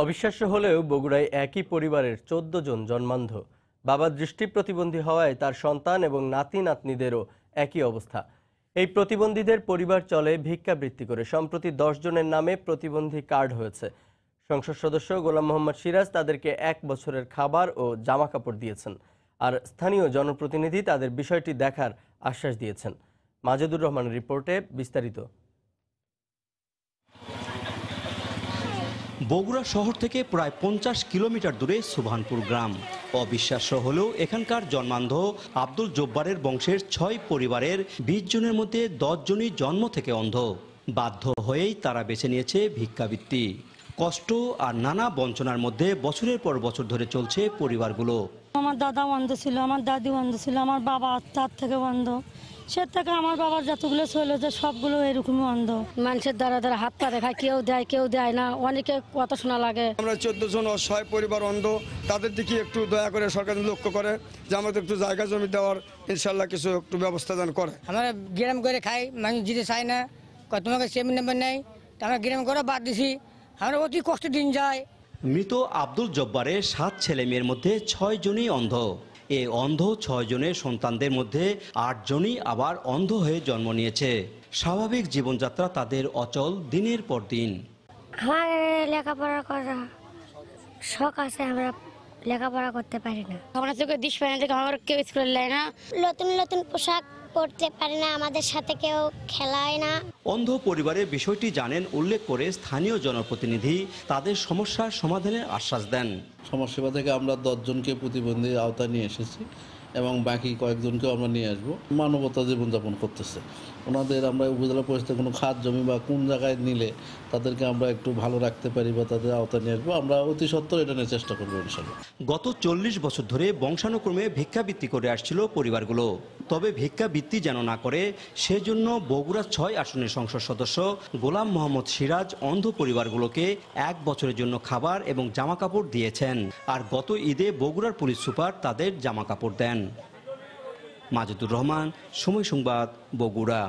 অবিশ্বাস্য হলেও বগুড়ায় একই পরিবারের চোদ্দ জন জন্মান্ধ বাবা দৃষ্টি প্রতিবন্ধী হওয়ায় তার সন্তান এবং নাতি নাতনিদেরও একই অবস্থা এই প্রতিবন্ধীদের পরিবার চলে ভিক্ষাবৃত্তি করে সম্প্রতি দশ জনের নামে প্রতিবন্ধী কার্ড হয়েছে সংসদ সদস্য গোলাম মোহাম্মদ সিরাজ তাদেরকে এক বছরের খাবার ও জামা কাপড় দিয়েছেন আর স্থানীয় জনপ্রতিনিধি তাদের বিষয়টি দেখার আশ্বাস দিয়েছেন মাজেদুর রহমানের রিপোর্টে বিস্তারিত বগুড়া শহর থেকে প্রায় পঞ্চাশ কিলোমিটার দূরে সুবহানপুর গ্রাম অবিশ্বাস্য হলেও এখানকার জন্মান্ধ আব্দুল জব্বারের বংশের ছয় পরিবারের বিশ জনের মধ্যে জনই জন্ম থেকে অন্ধ বাধ্য হয়েই তারা বেছে নিয়েছে ভিক্ষাবৃত্তি কষ্ট আর নানা বঞ্চনার মধ্যে বছরের পর বছর ধরে চলছে পরিবারগুলো আমার দাদা অন্ধ ছিল আমার দাদি অন্ধ ছিল আমার বাবা তার থেকে অন্ধ সে থেকে আমার বাবার যতগুলো চলে যে সবগুলো এরকম অন্ধ মানুষের দ্বারা দ্বারা হাত পা দেখায় কেউ দেয় কেউ দেয় না অনেকে কথা শোনা লাগে আমরা চোদ্দ জন অসহায় পরিবার অন্ধ তাদের দিকে একটু দয়া করে সরকার লক্ষ্য করে যে আমাদের একটু জায়গা জমি দেওয়ার ইনশাল্লাহ কিছু একটু ব্যবস্থা দান করে আমরা গ্রাম করে খাই মানুষ জিতে চাই না তোমাকে সেম নাম্বার নেই আমরা গ্রাম করে বাদ দিছি আমরা অতি কষ্ট দিন যায় মৃত আব্দুল জব্বারের সাত ছেলে মেয়ের মধ্যে ছয় জনই অন্ধ এ অন্ধ ছয়জনের সন্তানদের মধ্যে আটজনই আবার অন্ধ হয়ে জন্ম নিয়েছে স্বাভাবিক জীবনযাত্রা তাদের অচল দিনের পর দিন আমার লেখাপড়া করা শখ আছে আমরা লেখাপড়া করতে পারি না আমরা চোখে দিশ পায় না আমার কেউ স্কুলে নেয় না নতুন নতুন পোশাক করতে পারে না আমাদের সাথে কেউ খেলায় না অন্ধ পরিবারের বিষয়টি জানেন উল্লেখ করে স্থানীয় জনপ্রতিনিধি তাদের সমস্যার সমাধানের আশ্বাস দেন সমাজসেবা থেকে আমরা দশজনকে প্রতিবন্ধী আওতায় নিয়ে এসেছি এবং বাকি কয়েকজনকেও আমরা নিয়ে আসবো মানবতা জীবনযাপন করতেছে ওনাদের আমরা উপজেলা পরিষদের কোনো খাদ জমি বা কোন জায়গায় নিলে তাদেরকে আমরা একটু ভালো রাখতে পারি বা তাদের আওতায় নিয়ে আসবো আমরা অতি সত্ত্বর এটা নিয়ে চেষ্টা করবো ইনশাল্লাহ গত চল্লিশ বছর ধরে বংশানুক্রমে ভিক্ষাবৃত্তি করে আসছিল পরিবারগুলো তবে ভিক্ষাবৃত্তি যেন না করে সেজন্য বগুড়া ছয় আসনের সংসদ সদস্য গোলাম মোহাম্মদ সিরাজ অন্ধ পরিবারগুলোকে এক বছরের জন্য খাবার এবং জামাকাপড় দিয়েছেন আর গত ঈদে বগুড়ার পুলিশ সুপার তাদের জামা কাপড় দেন মাজেদুর রহমান সময় সংবাদ বগুড়া